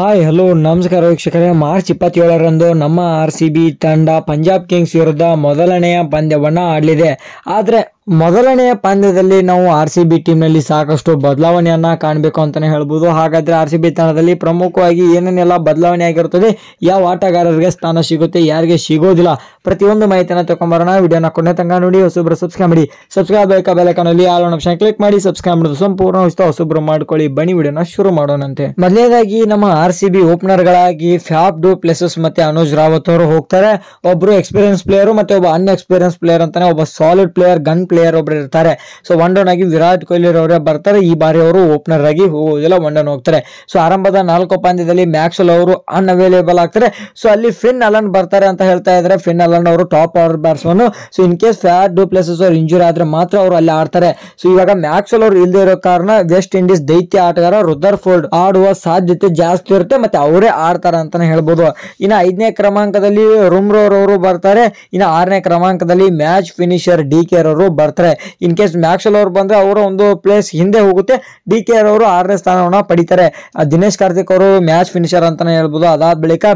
hi hello ನಮಸ್ಕಾರ ವೀಕ್ಷಕರೇ March ಇಪ್ಪತ್ತೇಳರಂದು ನಮ್ಮ ಆರ್ ಸಿ ಬಿ ತಂಡ ಪಂಜಾಬ್ ಕಿಂಗ್ಸ್ ವಿರುದ್ಧ ಮೊದಲನೆಯ ಪಂದ್ಯವನ್ನು ಆಡಲಿದೆ ಆದರೆ ಮೊದಲನೆಯ ಪಂದ್ಯದಲ್ಲಿ ನಾವು ಆರ್ ಸಿ ಬಿ ಟೀಮ್ನಲ್ಲಿ ಸಾಕಷ್ಟು ಬದಲಾವಣೆಯನ್ನ ಕಾಣಬೇಕು ಅಂತಾನೆ ಹೇಳ್ಬೋದು ಹಾಗಾದ್ರೆ ಆರ್ ಸಿ ಬಿ ತಂಡದಲ್ಲಿ ಪ್ರಮುಖವಾಗಿ ಏನೇನೆಲ್ಲ ಬದಲಾವಣೆ ಆಗಿರುತ್ತದೆ ಯಾವ ಆಟಗಾರರಿಗೆ ಸ್ಥಾನ ಸಿಗುತ್ತೆ ಯಾರಿಗೆ ಸಿಗೋದಿಲ್ಲ ಪ್ರತಿಯೊಂದು ಮಾಹಿತಿಯನ್ನು ತಗೊಂಬರೋಣ ವಿಡಿಯೋನ ಕೊನೆ ತನಕ ನೋಡಿ ಹೊಸಬ್ರು ಸಬ್ಸ್ಕ್ರೈಬ್ ಮಾಡಿ ಸಬ್ಸ್ಕ್ರೈಬ್ ಬೇಕಾ ಬೆಲಕನಲ್ಲಿ ಆಲ್ ಆಪ್ಷನ್ ಕ್ಲಿಕ್ ಮಾಡಿ ಸಬ್ಸ್ಕ್ರೈಬ್ ಮಾಡೋದು ಸಂಪೂರ್ಣ ಇಷ್ಟ ಹೊಸಬ್ರು ಮಾಡ್ಕೊಳ್ಳಿ ಬನ್ನಿ ವಿಡಿಯೋನ ಶುರು ಮಾಡೋಣಂತೆ ಮೊದಲನೇದಾಗಿ ನಮ್ಮ ಆರ್ ಸಿ ಬಿ ಓಪನರ್ಗಳಾಗಿ ಫ್ಯಾಪ್ ಡೂ ಪ್ಲೇಸಸ್ ಮತ್ತೆ ಅನುಜ್ ರಾವತ್ ಅವರು ಹೋಗ್ತಾರೆ ಒಬ್ಬರು ಎಕ್ಸ್ಪೀರಿಯನ್ಸ್ ಪ್ಲೇಯರ್ ಮತ್ತೆ ಒಬ್ಬ ಅನ್ಎಕ್ಸ್ಪೀರಿಯನ್ಸ್ ಪ್ಲೇಯರ್ ಅಂತಾನೆ ಒಬ್ಬ solid player gun player player ಒಬ್ರು ಇರ್ತಾರೆ ಸೊ ಒನ್ ಡೌನ್ ಆಗಿ ವಿರಾಟ್ ಕೊಹ್ಲಿ ಅವರೇ ಬರ್ತಾರೆ ಈ ಬಾರಿ ಅವರು ಓಪನರ್ ಆಗಿ ಹೋಗೋದಿಲ್ಲ ಒನ್ ಡೌನ್ ಹೋಗ್ತಾರೆ ಸೊ ಆರಂಭದ ನಾಲ್ಕು ಪಂದ್ಯದಲ್ಲಿ ಮ್ಯಾಕ್ಸಲ್ ಅವರು ಅನ್ ಅವೈಲೇಬಲ್ ಆಗ್ತಾರೆ ಸೊ ಅಲ್ಲಿ ಫಿನ್ ಅಲನ್ ಬರ್ತಾರೆ ಅಂತ ಹೇಳ್ತಾ ಇದ್ರೆ ಫಿನ್ ಅಲನ್ ಅವರು top order batsman so in case Faf du Plessis ಅವ್ರು ಇಂಜುರಿ ಆದ್ರೆ ಮಾತ್ರ ಅವರು ಅಲ್ಲಿ ಆಡ್ತಾರೆ ಸೊ ಇವಾಗ ಮ್ಯಾಕ್ಸಲ್ ಅವರು ಇಲ್ಲದೆ ಇರೋ ಕಾರಣ ವೆಸ್ಟ್ ಇಂಡೀಸ್ ದೈತ್ಯ ಆಟಗಾರ ರುದರ್ಫೋರ್ಡ್ ಆಡುವ ಸಾಧ್ಯತೆ ಜಾಸ್ತಿ ಇರುತ್ತೆ ಮತ್ತೆ ಅವರೇ ಆಡ್ತಾರೆ ಅಂತಾನೆ ಹೇಳ್ಬೋದು ಇನ್ನು ಐದನೇ ಕ್ರಮಾಂಕದಲ್ಲಿ ರುಮ್ರೋರ್ ಅವರು ಬರ್ತಾರೆ ಇನ್ನು ಆರನೇ ಕ್ರಮಾಂಕದಲ್ಲಿ ಮ್ಯಾಚ್ ಫಿನಿಷರ್ ಡಿ ಕೆರ್ ಅವರು ಬರ್ತಾರೆ ಬರ್ತಾರೆ ಇನ್ ಕೇಸ್ ಮ್ಯಾಕ್ಸಲ್ ಅವರು ಬಂದ್ರೆ ಅವರ ಒಂದು ಪ್ಲೇಸ್ ಹಿಂದೆ ಹೋಗುತ್ತೆ ಡಿ ಕೆ ಆರ್ ಅವರು ಆರನೇ ಸ್ಥಾನವನ್ನು ಪಡಿತಾರೆ ದಿನೇಶ್ ಕಾರ್ತಿಕ್ ಅವರು ಮ್ಯಾಚ್ ಫಿನಿಷರ್ ಅಂತಾನೆ ಹೇಳ್ಬೋದು ಅದಾದ ಬಳಿಕ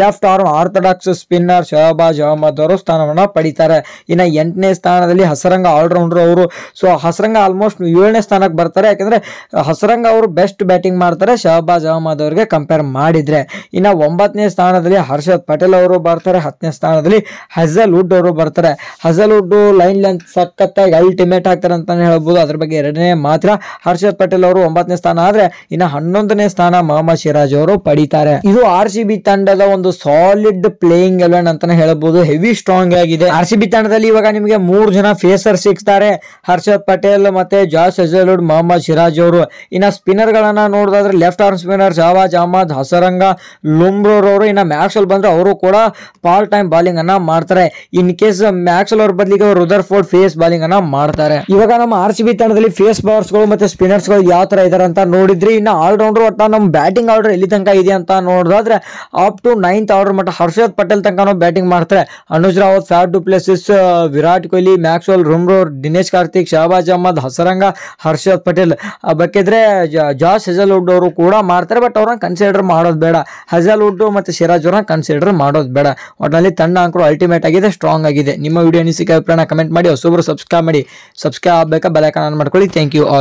left arm orthodox spinner Shahbaz Ahmed ಅವರು ಸ್ಥಾನವನ್ನ ಪಡಿತಾರೆ ಇನ್ನು ಎಂಟನೇ ಸ್ಥಾನದಲ್ಲಿ ಹಸರಂಗ ಆಲ್ರೌಂಡರ್ ಅವರು ಸೊ ಹಸರಂಗ ಆಲ್ಮೋಸ್ಟ್ ಏಳನೇ ಸ್ಥಾನಕ್ಕೆ ಬರ್ತಾರೆ ಯಾಕಂದ್ರೆ ಹಸರಂಗ ಅವರು ಬೆಸ್ಟ್ ಬ್ಯಾಟಿಂಗ್ ಮಾಡ್ತಾರೆ ಶಹಬಾಜ್ ಅಹಮದ್ ಅವರಿಗೆ ಕಂಪೇರ್ ಮಾಡಿದ್ರೆ ಇನ್ನು ಒಂಬತ್ತನೇ ಸ್ಥಾನದಲ್ಲಿ ಹರ್ಷದ್ ಪಟೇಲ್ ಅವರು ಬರ್ತಾರೆ ಹತ್ತನೇ ಸ್ಥಾನದಲ್ಲಿ ಹಜಲ್ ವುಡ್ ಅವರು ಬರ್ತಾರೆ ಹಜಲ್ ವುಡ್ ಲೈನ್ ಲೆಂತ್ ಸಖತ್ ಅಲ್ಟಿಮೇಟ್ ಆಗ್ತಾರೆ ಅಂತಾನೆ ಹೇಳ್ಬೋದು ಅದ್ರ ಬಗ್ಗೆ ಎರಡನೇ ಮಾತ್ರ ಹರ್ಷದ್ ಪಟೇಲ್ ಅವರು ಒಂಬತ್ತನೇ ಸ್ಥಾನ ಆದ್ರೆ ಇನ್ನ ಹನ್ನೊಂದನೇ ಸ್ಥಾನ ಮಹಮ್ಮದ್ ಶಿರಾಜ್ ಅವರು ಪಡಿತಾರೆ ಇದು ಆರ್ ತಂಡದ ಒಂದು ಸಾಲಿಡ್ ಪ್ಲೇಯಿಂಗ್ ಎಲೆವೆನ್ ಅಂತಾನೆ ಹೇಳಬಹುದು ಹೆವಿ ಸ್ಟ್ರಾಂಗ್ ಆಗಿದೆ ಆರ್ ತಂಡದಲ್ಲಿ ಇವಾಗ ನಿಮಗೆ ಮೂರು ಜನ ಫೇಸರ್ ಸಿಗ್ತಾರೆ ಹರ್ಷದ್ ಪಟೇಲ್ ಮತ್ತೆ ಜಾಸ್ ಅಜಲುಡ್ ಮಹಮ್ಮದ್ ಶಿರಾಜ್ ಅವರು ಇನ್ನ ಸ್ಪಿನ್ನರ್ ಗಳನ್ನ ನೋಡೋದಾದ್ರೆ ಲೆಫ್ಟ್ ಆರ್ಮ್ ಸ್ಪಿನ್ನರ್ ಜವಾಜ್ ಅಹಮದ್ ಹಸರಂಗ ಲುಂಬ್ರೋರ್ ಅವರು ಇನ್ನ ಮ್ಯಾಕ್ಸಲ್ ಬಂದ್ರೆ ಅವರು ಕೂಡ ಪಾರ್ಟ್ ಟೈಮ್ ಬಾಲಿಂಗ್ ಅನ್ನ ಮಾಡ್ತಾರೆ ಇನ್ ಕೇಸ್ ಮ್ಯಾಕ್ಸಲ್ ಅವ್ರ ಬದಲಿಗೆ ರುದರ್ ಫೋರ್ಡ್ ಫೇಸ್ ಬಾಲಿಂಗ್ ಅನ್ನ ಮಾಡ್ತಾರೆ ಇವಾಗ ನಮ್ಮ ಆರ್ ಸಿ ಬಿ ತಂಡದಲ್ಲಿ ಫೇಸ್ ಬೌಲರ್ಸ್ ಗಳು ಮತ್ತೆ ಸ್ಪಿನ್ನರ್ಸ್ ಗಳು ಯಾವ ತರ ಇದಾರೆ ಅಂತ ನೋಡಿದ್ರಿ ಇನ್ನ ಆಲ್ ರೌಂಡರ್ ಒಟ್ಟ ನಮ್ಮ ಬ್ಯಾಟಿಂಗ್ ಆರ್ಡರ್ ಎಲ್ಲಿ ತನಕ ಇದೆ ಅಂತ ನೋಡೋದಾದ್ರೆ ಅಪ್ ಟು ನೈನ್ತ್ ಆರ್ಡರ್ ಮತ್ತೆ ಹರ್ಷದ್ ಪಟೇಲ್ ತನಕ ಬ್ಯಾಟಿಂಗ್ ಮಾಡ್ತಾರೆ Anuj Rawat Faf du Plessis Virat Kohli Maxwell Lomror Dinesh Karthik Shahbaz Ahmed Hasaranga Harshal Patel ಬೇಕಿದ್ರೆ ಜಾಸ್ ಹೆಜಲ್ವುಡ್ ಅವರು ಕೂಡ ಮಾಡ್ತಾರೆ ಬಟ್ ಅವ್ರನ್ನ ಕನ್ಸಿಡರ್ ಮಾಡೋದು ಬೇಡ ಹೆಜಲ್ವುಡ್ ಮತ್ತೆ ಸಿರಾಜ್ ಅವ್ರನ್ನ ಕನ್ಸಿಡರ್ ಮಾಡೋದು ಬೇಡ ಒಟ್ಟಿನಲ್ಲಿ ತಂಡ ಅಂಕರು ಅಲ್ಟಿಮೇಟ್ ಆಗಿದೆ ಸ್ಟ್ರಾಂಗ್ ಆಗಿದೆ ನಿಮ್ಮ ವಿಡಿಯೋ ಅನಿಸಿಕೆ ಅಭಿಪ್ರಾಯ ಕಮೆಂಟ್ ಮಾಡಿ ಹೊಸೊಬ್ಬರು ಸಬ್ಸ್ಕ್ರೈಬ್ ಇಷ್ಟ ಮಾಡಿ ಸಬ್ಸ್ಕ್ರೈಬ್ ಆಗಬೇಕಾ ಬೆಲೈಕನ್ ಆನ್ ಮಾಡ್ಕೊಳ್ಳಿ ಥ್ಯಾಂಕ್ ಯು ಆಲ್